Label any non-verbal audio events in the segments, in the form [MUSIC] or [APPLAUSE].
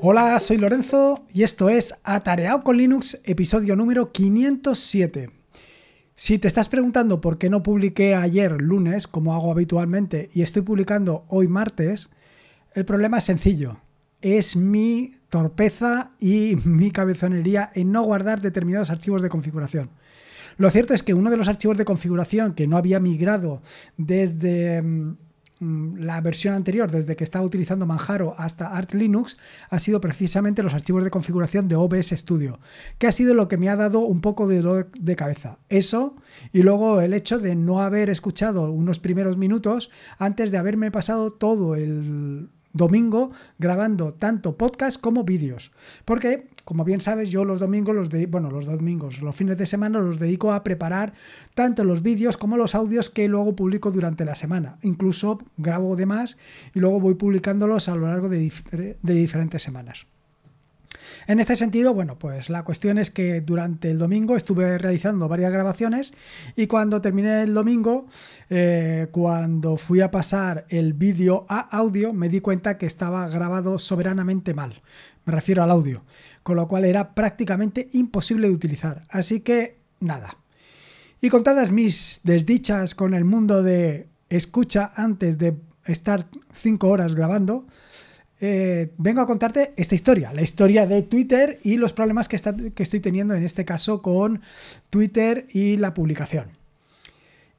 Hola, soy Lorenzo y esto es Atareado con Linux, episodio número 507. Si te estás preguntando por qué no publiqué ayer lunes, como hago habitualmente, y estoy publicando hoy martes, el problema es sencillo. Es mi torpeza y [LAUGHS] mi cabezonería en no guardar determinados archivos de configuración. Lo cierto es que uno de los archivos de configuración que no había migrado desde mm, Mm, la versión anterior, desde que estaba utilizando Manjaro hasta Art Linux, ha sido precisamente los archivos de configuración de OBS Studio, que ha sido lo que me ha dado un poco de dolor de cabeza. Eso y luego el hecho de no haber escuchado unos primeros minutos antes de haberme pasado todo el domingo grabando tanto podcast como vídeos. Porque como bien sabes, yo los domingos los de, bueno, los domingos, los fines de semana los dedico a preparar tanto los vídeos como los audios que luego publico durante la semana. Incluso grabo demás y luego voy publicándolos a lo largo de, diferentes semanas. En este sentido, bueno, pues la cuestión es que durante el domingo estuve realizando varias grabaciones y cuando terminé el domingo, eh, cuando fui a pasar el vídeo a audio, me di cuenta que estaba grabado soberanamente mal me refiero al audio, con lo cual era prácticamente imposible de utilizar. Así que nada. Y contadas mis desdichas con el mundo de escucha antes de estar cinco horas grabando, eh, vengo a contarte esta historia, la historia de Twitter y los problemas que, que estoy teniendo en este caso con Twitter y la publicación.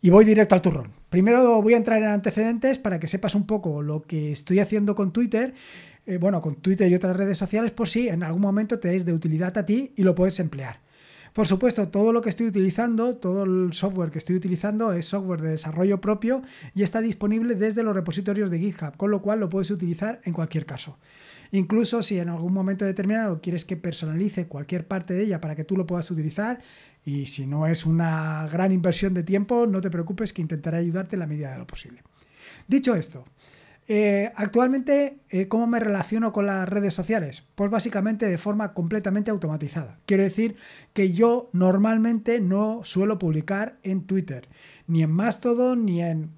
Y voy directo al turrón. Primero voy a entrar en antecedentes para que sepas un poco lo que estoy haciendo con Twitter eh, bueno, con Twitter y otras redes sociales por pues si en algún momento te es de utilidad a ti y lo puedes emplear. Por supuesto, todo lo que estoy utilizando, todo el software que estoy utilizando es software de desarrollo propio y está disponible desde los repositorios de GitHub, con lo cual lo puedes utilizar en cualquier caso. Incluso si en algún momento determinado quieres que personalice cualquier parte de ella para que tú lo puedas utilizar, y si no es una gran inversión de tiempo, no te preocupes que intentaré ayudarte en la medida de lo posible. Dicho esto, eh, actualmente, eh, ¿cómo me relaciono con las redes sociales? Pues básicamente de forma completamente automatizada. Quiero decir que yo normalmente no suelo publicar en Twitter, ni en Mastodon, ni en...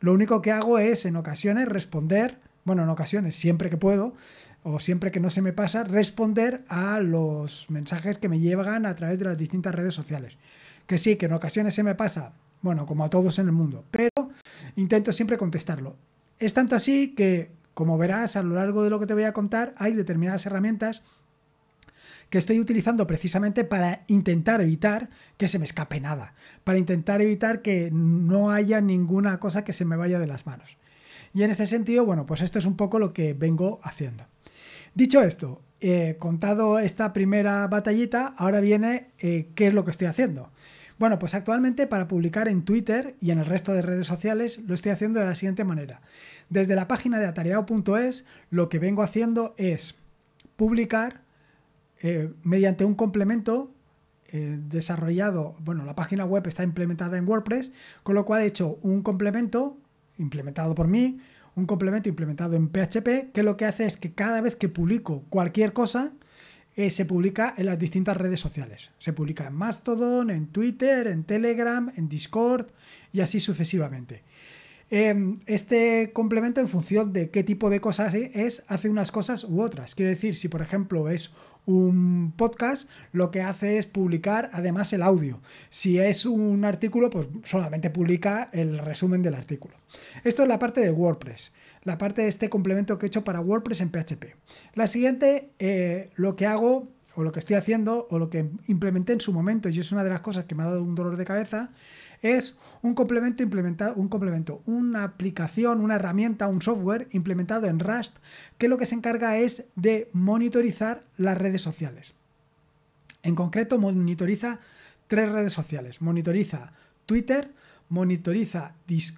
Lo único que hago es en ocasiones responder, bueno, en ocasiones, siempre que puedo, o siempre que no se me pasa, responder a los mensajes que me llegan a través de las distintas redes sociales. Que sí, que en ocasiones se me pasa, bueno, como a todos en el mundo, pero intento siempre contestarlo. Es tanto así que, como verás a lo largo de lo que te voy a contar, hay determinadas herramientas que estoy utilizando precisamente para intentar evitar que se me escape nada, para intentar evitar que no haya ninguna cosa que se me vaya de las manos. Y en este sentido, bueno, pues esto es un poco lo que vengo haciendo. Dicho esto, eh, contado esta primera batallita, ahora viene eh, qué es lo que estoy haciendo. Bueno, pues actualmente para publicar en Twitter y en el resto de redes sociales lo estoy haciendo de la siguiente manera. Desde la página de atareado.es lo que vengo haciendo es publicar eh, mediante un complemento eh, desarrollado, bueno, la página web está implementada en WordPress, con lo cual he hecho un complemento implementado por mí, un complemento implementado en PHP, que lo que hace es que cada vez que publico cualquier cosa, eh, se publica en las distintas redes sociales. Se publica en Mastodon, en Twitter, en Telegram, en Discord y así sucesivamente. Em, este complemento en función de qué tipo de cosas e, es, hace unas cosas u otras. Quiero decir, si por ejemplo es un podcast, lo que hace es publicar además el audio. Si es un artículo, pues solamente publica el resumen del artículo. Esto es la parte de WordPress, la parte de este complemento que he hecho para WordPress en PHP. La siguiente, eh, lo que hago o lo que estoy haciendo o lo que implementé en su momento, y es una de las cosas que me ha dado un dolor de cabeza, es un complemento implementado, un complemento, una aplicación, una herramienta, un software implementado en Rust que lo que se encarga es de monitorizar las redes sociales. En concreto, monitoriza tres redes sociales. Monitoriza Twitter, monitoriza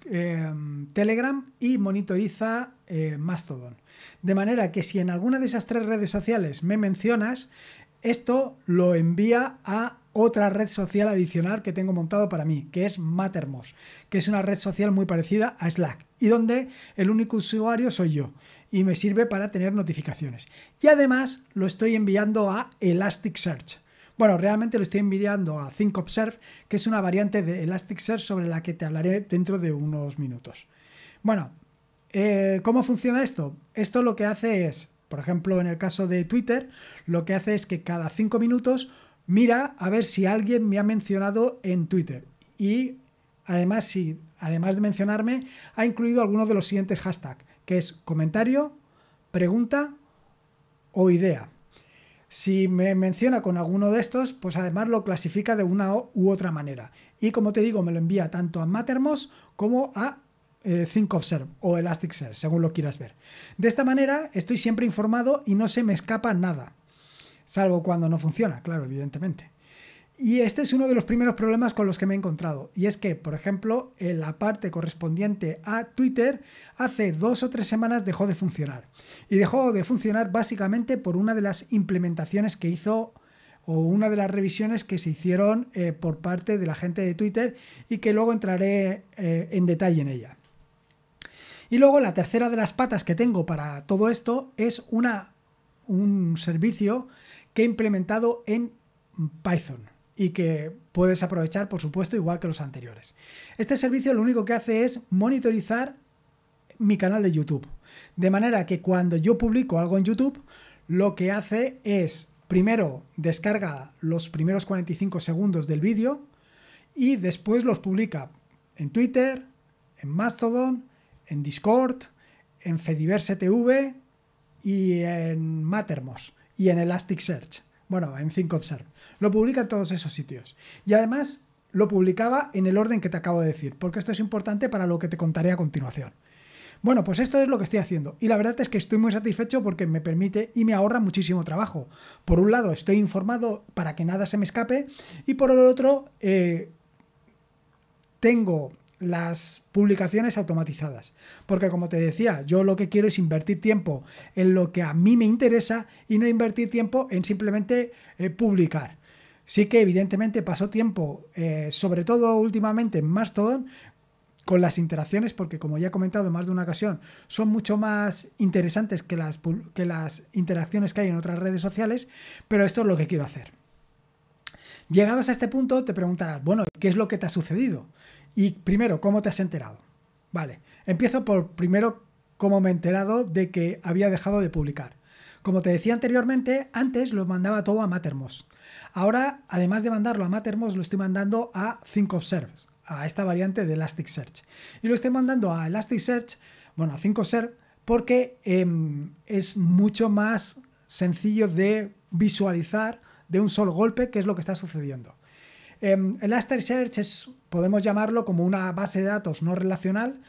em, Telegram y monitoriza eh, Mastodon. De manera que si en alguna de esas tres redes sociales me mencionas, esto lo envía a otra red social adicional que tengo montado para mí, que es Mattermost, que es una red social muy parecida a Slack y donde el único usuario soy yo y me sirve para tener notificaciones. Y además lo estoy enviando a Elasticsearch. Bueno, realmente lo estoy enviando a ThinkObserve, que es una variante de Elasticsearch sobre la que te hablaré dentro de unos minutos. Bueno, eh, ¿cómo funciona esto? Esto lo que hace es, por ejemplo, en el caso de Twitter, lo que hace es que cada cinco minutos mira a ver si alguien me ha mencionado en Twitter. Y además, además de mencionarme, ha incluido alguno de los siguientes hashtags, que es comentario, pregunta o idea. Si me menciona con alguno de estos, pues además lo clasifica de una u otra manera. Y como te digo, me lo envía tanto a Mattermost como a eh, o Elasticsearch, según lo quieras ver. De esta manera estoy siempre informado y no se me escapa nada salvo cuando no funciona, claro, evidentemente. Y este es uno de los primeros problemas con los que me he encontrado. Y es que, por ejemplo, en la parte correspondiente a Twitter hace dos o tres semanas dejó de funcionar. Y dejó de funcionar básicamente por una de las implementaciones que hizo o una de las revisiones que se hicieron eh, por parte de la gente de Twitter y que luego entraré eh, en detalle en ella. Y luego la tercera de las patas que tengo para todo esto es una, un servicio que he implementado en Python y que puedes aprovechar, por supuesto, igual que los anteriores. Este servicio lo único que hace es monitorizar mi canal de YouTube. De manera que cuando yo publico algo en YouTube, lo que hace es, primero, descarga los primeros 45 segundos del vídeo y después los publica en Twitter, en Mastodon, en Discord, en Fediverse TV y en Mattermost y en Elasticsearch. Bueno, en ThinkObserve. Lo publica en todos esos sitios. Y además lo publicaba en el orden que te acabo de decir, porque esto es importante para lo que te contaré a continuación. Bueno, pues esto es lo que estoy haciendo y la verdad es que estoy muy satisfecho porque me permite y me ahorra muchísimo trabajo. Por un lado, estoy informado para que nada se me escape y por el otro, eh, tengo las publicaciones automatizadas. Porque como te decía, yo lo que quiero es invertir tiempo en lo que a mí me interesa y no invertir tiempo en simplemente eh, publicar. Sí que evidentemente pasó tiempo, eh, sobre todo últimamente en Mastodon, con las interacciones, porque como ya he comentado en más de una ocasión, son mucho más interesantes que las, que las interacciones que hay en otras redes sociales, pero esto es lo que quiero hacer. Llegados a este punto te preguntarás, bueno, ¿qué es lo que te ha sucedido? Y primero, ¿cómo te has enterado? Vale, empiezo por primero cómo me he enterado de que había dejado de publicar. Como te decía anteriormente, antes lo mandaba todo a Mattermost. Ahora, además de mandarlo a Mattermost, lo estoy mandando a ThinkObserve, a esta variante de Elasticsearch. Y lo estoy mandando a Elasticsearch, bueno, a ThinkObserve, porque em, es mucho más sencillo de visualizar de un solo golpe, que es lo que está sucediendo. Em, el Elasticsearch es, podemos llamarlo como una base de datos no relacional,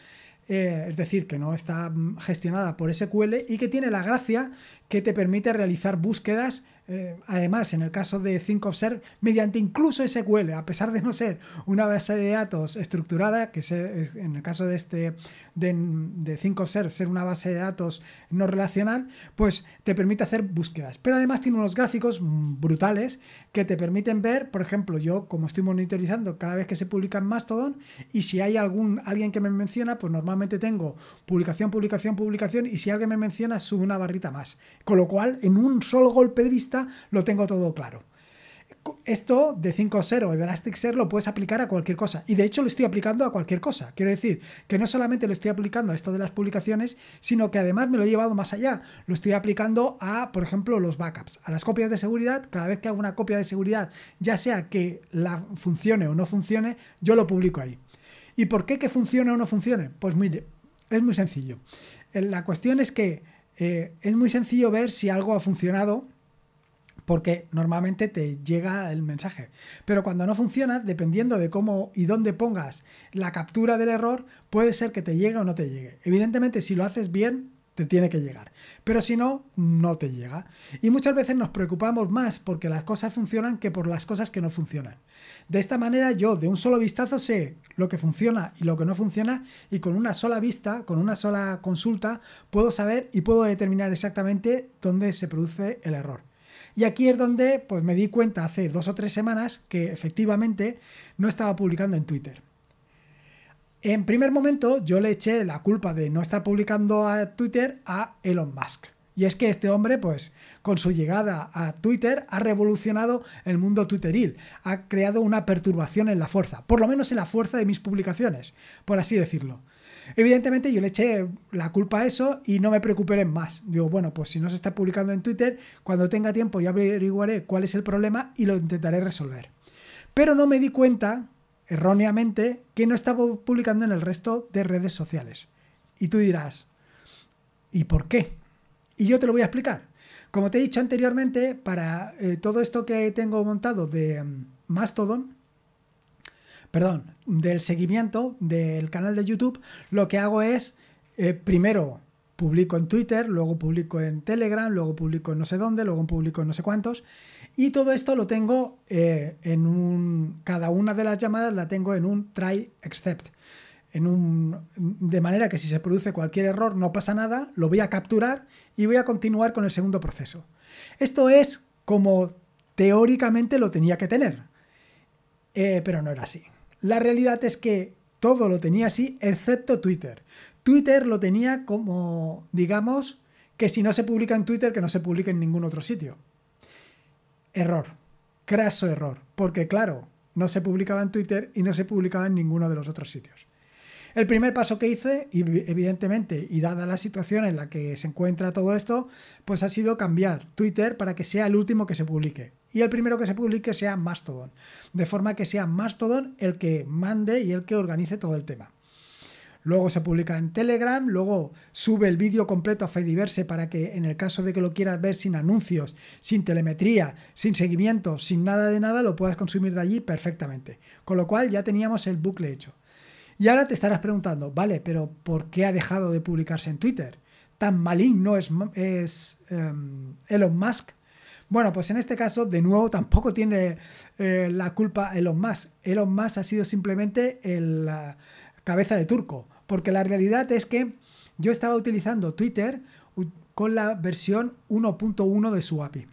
eh, es decir, que no está mm, gestionada por SQL y que tiene la gracia que te permite realizar búsquedas eh, además, en el caso de ThinkObserve, mediante incluso SQL, a pesar de no ser una base de datos estructurada, que es, en el caso de este de, de ThinkObserve ser una base de datos no relacional, pues te permite hacer búsquedas. Pero además tiene unos gráficos brutales que te permiten ver, por ejemplo, yo como estoy monitorizando cada vez que se publican en Mastodon, y si hay algún alguien que me menciona, pues normalmente tengo publicación, publicación, publicación, y si alguien me menciona, sube una barrita más. Con lo cual, en un solo golpe de vista, lo tengo todo claro. Esto de 5.0 de Elasticsearch lo puedes aplicar a cualquier cosa. Y de hecho lo estoy aplicando a cualquier cosa. Quiero decir que no solamente lo estoy aplicando a esto de las publicaciones, sino que además me lo he llevado más allá. Lo estoy aplicando a, por ejemplo, los backups, a las copias de seguridad. Cada vez que hago una copia de seguridad, ya sea que la funcione o no funcione, yo lo publico ahí. ¿Y por qué que funcione o no funcione? Pues mire, es muy sencillo. Eh, la cuestión es que eh, es muy sencillo ver si algo ha funcionado porque normalmente te llega el mensaje. Pero cuando no funciona, dependiendo de cómo y dónde pongas la captura del error, puede ser que te llegue o no te llegue. Evidentemente, si lo haces bien, te tiene que llegar. Pero si no, no te llega. Y muchas veces nos preocupamos más porque las cosas funcionan que por las cosas que no funcionan. De esta manera yo de un solo vistazo sé lo que funciona y lo que no funciona y con una sola vista, con una sola consulta, puedo saber y puedo determinar exactamente dónde se produce el error. Y aquí es donde pues, me di cuenta hace dos o tres semanas que efectivamente no estaba publicando en Twitter. En primer momento yo le eché la culpa de no estar publicando a Twitter a Elon Musk. Y es que este hombre, pues, con su llegada a Twitter, ha revolucionado el mundo twitteril, ha creado una perturbación en la fuerza, por lo menos en la fuerza de mis publicaciones, por así decirlo. Evidentemente yo le eché la culpa a eso y no me preocuparé más. Digo, bueno, pues si no se está publicando en Twitter, cuando tenga tiempo ya averiguaré cuál es el problema y lo intentaré resolver. Pero no me di cuenta, erróneamente, que no estaba publicando en el resto de redes sociales. Y tú dirás, ¿y por qué? Y yo te lo voy a explicar. Como te he dicho anteriormente, para eh, todo esto que tengo montado de mm, Mastodon, perdón, del seguimiento del canal de YouTube, lo que hago es, eh, primero publico en Twitter, luego publico en Telegram, luego publico en no sé dónde, luego publico en no sé cuántos, y todo esto lo tengo eh, en un, cada una de las llamadas la tengo en un try except de manera que si se produce cualquier error no pasa nada, lo voy a capturar y voy a continuar con el segundo proceso. Esto es como teóricamente lo tenía que tener, eh, pero no era así. La realidad es que todo lo tenía así, excepto Twitter. Twitter lo tenía como, digamos, que si no se publica en Twitter, que no se publique en ningún otro sitio. Error, craso error, porque claro, no se publicaba en Twitter y no se publicaba en ninguno de los otros sitios. El primer paso que hice, evidentemente, y dada la situación en la que se encuentra todo esto, pues ha sido cambiar Twitter para que sea el último que se publique. Y el primero que se publique sea Mastodon. De forma que sea Mastodon el que mande y el que organice todo el tema. Luego se publica en Telegram, luego sube el vídeo completo a Fediverse para que en el caso de que lo quieras ver sin anuncios, sin telemetría, sin seguimiento, sin nada de nada, lo puedas consumir de allí perfectamente. Con lo cual ya teníamos el bucle hecho. Y ahora te estarás preguntando, vale, pero ¿por qué ha dejado de publicarse en Twitter? Tan maligno es, es em, Elon Musk. Bueno, pues en este caso, de nuevo, tampoco tiene eh, la culpa Elon Musk. Elon Musk ha sido simplemente el la cabeza de turco, porque la realidad es que yo estaba utilizando Twitter con la versión 1.1 de su API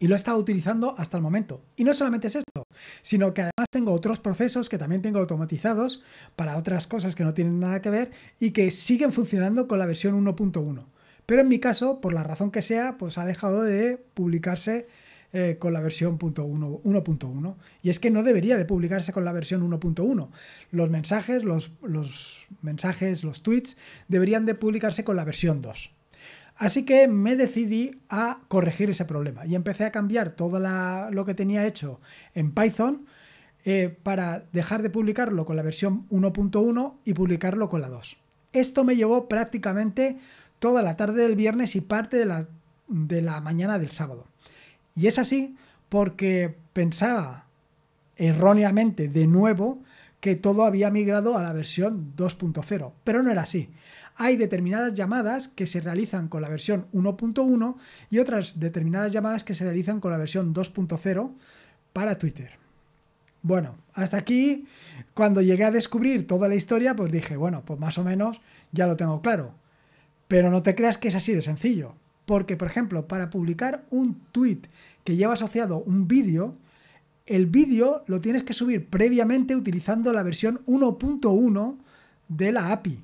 y lo he estado utilizando hasta el momento. Y no solamente es esto, sino que además tengo otros procesos que también tengo automatizados para otras cosas que no tienen nada que ver y que siguen funcionando con la versión 1.1. Pero en mi caso, por la razón que sea, pues ha dejado de publicarse eh, con la versión 1.1. Y es que no debería de publicarse con la versión 1.1. Los mensajes, los, los mensajes, los tweets deberían de publicarse con la versión 2. Así que me decidí a corregir ese problema y empecé a cambiar todo lo que tenía hecho en Python eh, para dejar de publicarlo con la versión 1.1 y publicarlo con la 2. Esto me llevó prácticamente toda la tarde del viernes y parte de la, de la mañana del sábado. Y es así porque pensaba erróneamente de nuevo que todo había migrado a la versión 2.0, pero no era así hay determinadas llamadas que se realizan con la versión 1.1 y otras determinadas llamadas que se realizan con la versión 2.0 para Twitter. Bueno, hasta aquí, cuando llegué a descubrir toda la historia, pues dije, bueno, pues más o menos ya lo tengo claro. Pero no te creas que es así de sencillo, porque por ejemplo, para publicar un tweet que lleva asociado un vídeo, el vídeo lo tienes que subir previamente utilizando la versión 1.1 de la API,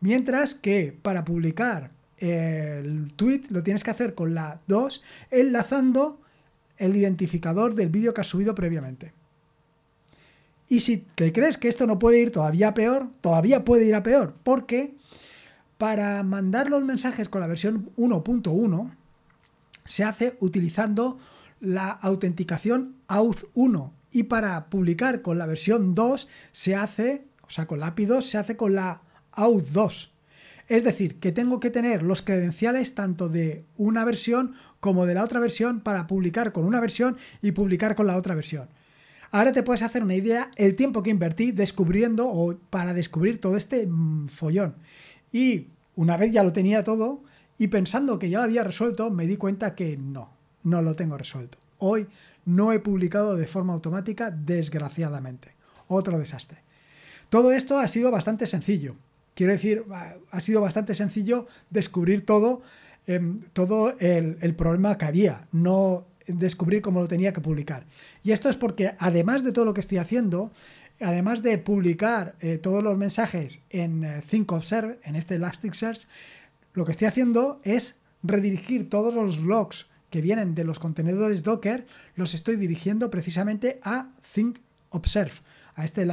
Mientras que para publicar el tweet lo tienes que hacer con la 2 enlazando el identificador del vídeo que has subido previamente. Y si te crees que esto no puede ir todavía peor, todavía puede ir a peor, porque para mandar los mensajes con la versión 1.1 se hace utilizando la autenticación auth 1 y para publicar con la versión 2 se hace, o sea, con la API se hace con la 2. Es decir, que tengo que tener los credenciales tanto de una versión como de la otra versión para publicar con una versión y publicar con la otra versión. Ahora te puedes hacer una idea el tiempo que invertí descubriendo o para descubrir todo este mm, follón. Y una vez ya lo tenía todo y pensando que ya lo había resuelto, me di cuenta que no, no lo tengo resuelto. Hoy no he publicado de forma automática, desgraciadamente. Otro desastre. Todo esto ha sido bastante sencillo, Quiero decir, ha sido bastante sencillo descubrir todo, em, todo el, problema que había, no descubrir cómo lo tenía que publicar. Y esto es porque, además de todo lo que estoy haciendo, además de publicar eh, todos los mensajes en eh, ThinkObserve, en este Elasticsearch, lo que estoy haciendo es redirigir todos los logs que vienen de los contenedores Docker, los estoy dirigiendo precisamente a Think Observe a este,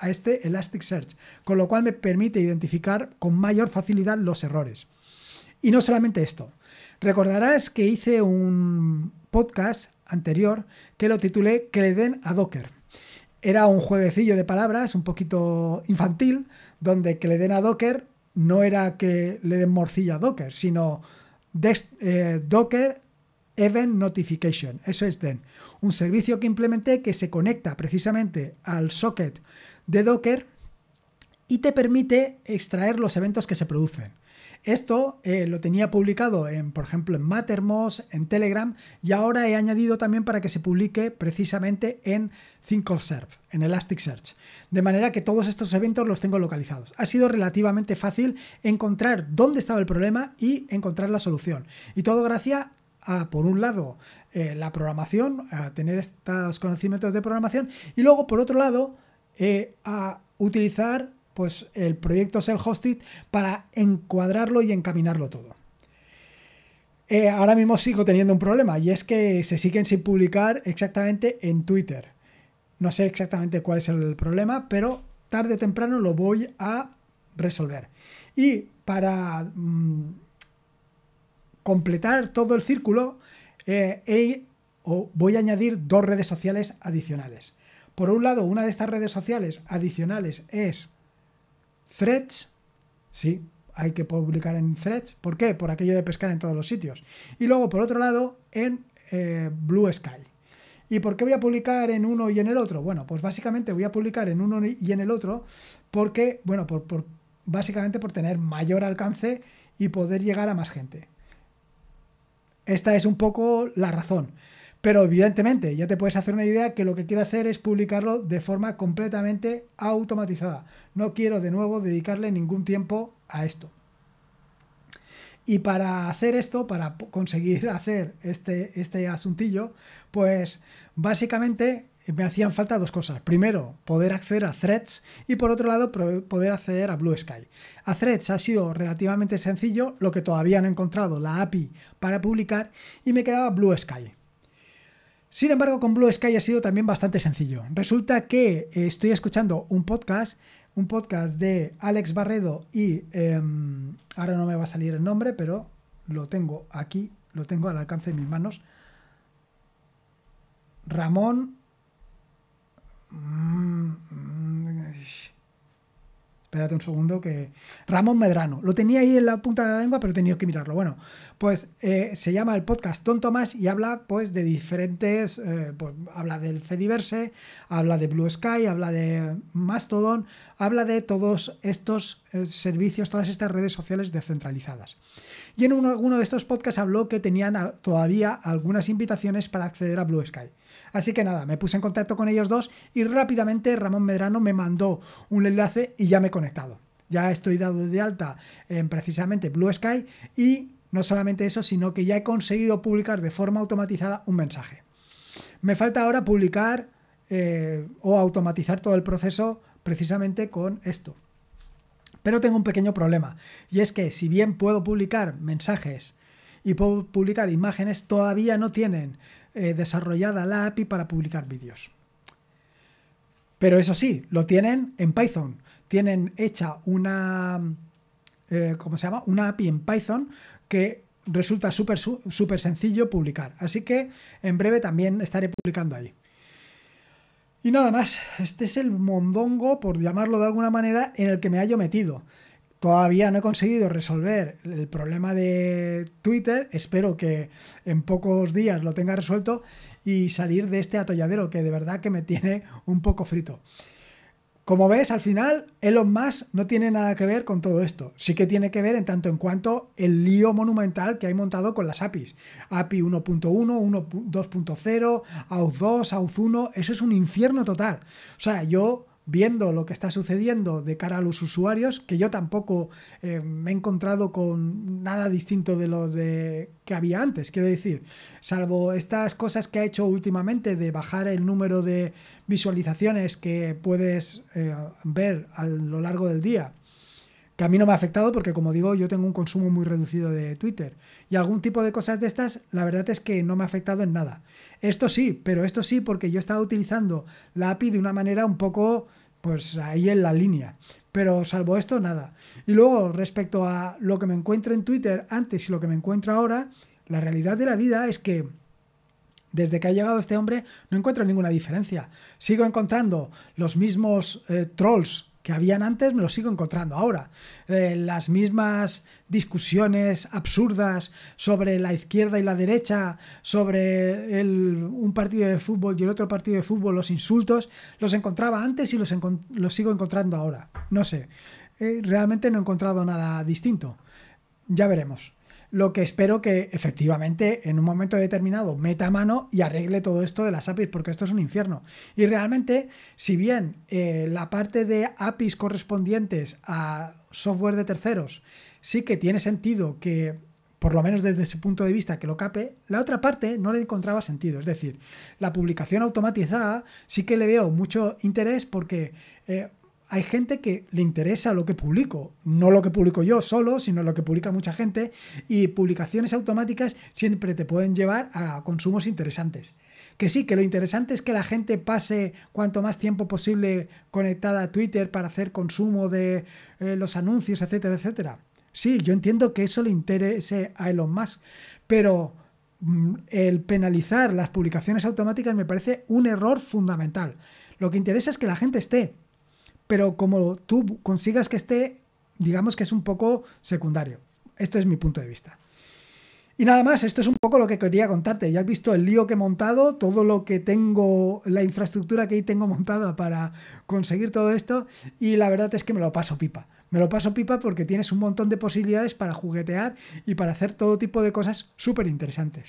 a este Elasticsearch, con lo cual me permite identificar con mayor facilidad los errores. Y no solamente esto. Recordarás que hice un podcast anterior que lo titulé Que le den a Docker. Era un jueguecillo de palabras un poquito infantil, donde que le den a Docker no era que le den morcilla a Docker, sino eh, Docker Event Notification. Eso es DEN. Un servicio que implementé que se conecta precisamente al socket de Docker y te permite extraer los eventos que se producen. Esto eh, lo tenía publicado, en, por ejemplo, en Mattermost, en Telegram, y ahora he añadido también para que se publique precisamente en ThinkObserve, en Elasticsearch. De manera que todos estos eventos los tengo localizados. Ha sido relativamente fácil encontrar dónde estaba el problema y encontrar la solución. Y todo gracias a, por un lado, eh, la programación, a tener estos conocimientos de programación, y luego, por otro lado, eh, a utilizar pues, el proyecto Self-Hosted para encuadrarlo y encaminarlo todo. Eh, ahora mismo sigo teniendo un problema y es que se siguen sin publicar exactamente en Twitter. No sé exactamente cuál es el problema, pero tarde o temprano lo voy a resolver. Y para... Mm, completar todo el círculo, y eh, voy a añadir dos redes sociales adicionales. Por un lado, una de estas redes sociales adicionales es Threads. Sí, hay que publicar en Threads. ¿Por qué? Por aquello de pescar en todos los sitios. Y luego, por otro lado, en eh, Blue Sky. ¿Y por qué voy a publicar en uno y en el otro? Bueno, pues básicamente voy a publicar en uno y en el otro porque, bueno, por, por, básicamente por tener mayor alcance y poder llegar a más gente. Esta es un poco la razón. Pero evidentemente ya te puedes hacer una idea que lo que quiero hacer es publicarlo de forma completamente automatizada. No quiero de nuevo dedicarle ningún tiempo a esto. Y para hacer esto, para conseguir [LAUGHS] hacer este, este asuntillo, pues básicamente eh, me hacían falta dos cosas. Primero, poder acceder a Threads y por otro lado, poder acceder a Blue Sky. A Threads ha sido relativamente sencillo, lo que todavía no he encontrado la API para publicar y me quedaba Blue Sky. Sin embargo, con Blue Sky ha sido también bastante sencillo. Resulta que eh, estoy escuchando un podcast, un podcast de Alex Barredo y em, ahora no me va a salir el nombre, pero lo tengo aquí, lo tengo al alcance de mis manos. Ramón Espérate un segundo que... Ramón Medrano. Lo tenía ahí en la punta de la lengua, pero he tenido que mirarlo. Bueno, pues eh, se llama el podcast Tonto Más y habla pues de diferentes... Eh, pues, habla del Fediverse, habla de Blue Sky, habla de Mastodon, habla de todos estos eh, servicios, todas estas redes sociales descentralizadas y en alguno de estos podcasts habló que tenían todavía algunas invitaciones para acceder a Blue Sky. Así que nada, me puse en contacto con ellos dos y rápidamente Ramón Medrano me mandó un enlace y ya me he conectado. Ya estoy dado de alta en precisamente Blue Sky y no solamente eso, sino que ya he conseguido publicar de forma automatizada un mensaje. Me falta ahora publicar eh, o automatizar todo el proceso precisamente con esto, pero tengo un pequeño problema, y es que si bien puedo publicar mensajes y puedo publicar imágenes, todavía no tienen eh, desarrollada la API para publicar vídeos. Pero eso sí, lo tienen en Python. Tienen hecha una. Eh, ¿Cómo se llama? Una API en Python que resulta súper sencillo publicar. Así que en breve también estaré publicando ahí. Y nada más, este es el mondongo, por llamarlo de alguna manera, en el que me hallo metido. Todavía no he conseguido resolver el problema de Twitter, espero que en pocos días lo tenga resuelto y salir de este atolladero que de verdad que me tiene un poco frito. Como ves, al final Elon Musk no tiene nada que ver con todo esto. Sí que tiene que ver en tanto en cuanto el lío monumental que hay montado con las APIs. API 1.1, 1.2.0, AUTH 2, AUTH 1, eso es un infierno total. O sea, yo viendo lo que está sucediendo de cara a los usuarios, que yo tampoco eh, me he encontrado con nada distinto de lo de, que había antes, quiero decir, salvo estas cosas que ha hecho últimamente de bajar el número de visualizaciones que puedes eh, ver a lo largo del día que a mí no me ha afectado porque como digo yo tengo un consumo muy reducido de Twitter y algún tipo de cosas de estas la verdad es que no me ha afectado en nada esto sí pero esto sí porque yo estaba utilizando la API de una manera un poco pues ahí en la línea. Pero salvo esto, nada. Y luego, respecto a lo que me encuentro en Twitter antes y lo que me encuentro ahora, la realidad de la vida es que desde que ha llegado este hombre no encuentro ninguna diferencia. Sigo encontrando los mismos eh, trolls habían antes me los sigo encontrando ahora. Eh, las mismas discusiones absurdas sobre la izquierda y la derecha, sobre el, un partido de fútbol y el otro partido de fútbol, los insultos, los encontraba antes y los, los sigo encontrando ahora. No sé, eh, realmente no he encontrado nada distinto. Ya veremos lo que espero que efectivamente en un momento determinado meta mano y arregle todo esto de las APIs, porque esto es un infierno. Y realmente, si bien eh, la parte de APIs correspondientes a software de terceros sí que tiene sentido que por lo menos desde ese punto de vista que lo cape, la otra parte no le encontraba sentido. Es decir, la publicación automatizada sí que le veo mucho interés porque eh, hay gente que le interesa lo que publico, no lo que publico yo solo, sino lo que publica mucha gente, y publicaciones automáticas siempre te pueden llevar a consumos interesantes. Que sí, que lo interesante es que la gente pase cuanto más tiempo posible conectada a Twitter para hacer consumo de eh, los anuncios, etcétera, etcétera. Sí, yo entiendo que eso le interese a Elon Musk, pero mm, el penalizar las publicaciones automáticas me parece un error fundamental. Lo que interesa es que la gente esté, pero como tú consigas que esté, digamos que es un poco secundario. Esto es mi punto de vista. Y nada más, esto es un poco lo que quería contarte. Ya has visto el lío que he montado, todo lo que tengo, la infraestructura que ahí tengo montada para conseguir todo esto. Y la verdad es que me lo paso pipa. Me lo paso pipa porque tienes un montón de posibilidades para juguetear y para hacer todo tipo de cosas súper interesantes.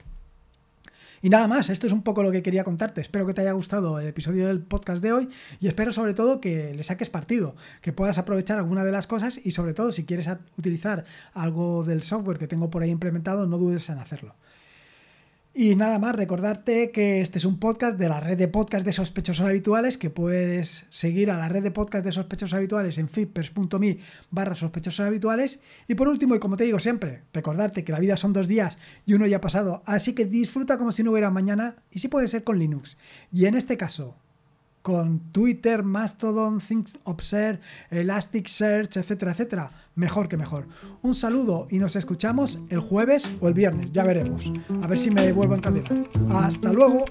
Y nada más, esto es un poco lo que quería contarte. Espero que te haya gustado el episodio del podcast de hoy y espero sobre todo que le saques partido, que puedas aprovechar alguna de las cosas y sobre todo si quieres utilizar algo del software que tengo por ahí implementado, no dudes en hacerlo. Y nada más, recordarte que este es un podcast de la red de podcast de sospechosos habituales, que puedes seguir a la red de podcast de sospechosos habituales en fippers.me barra sospechosos habituales. Y por último, y como te digo siempre, recordarte que la vida son dos días y uno ya ha pasado, así que disfruta como si no hubiera mañana y si puede ser con Linux. Y en este caso, con Twitter, Mastodon, ThinkObserve, Elasticsearch, etcétera, etcétera. Mejor que mejor. Un saludo y nos escuchamos el jueves o el viernes, ya veremos. A ver si me vuelvo en calidad. Hasta luego.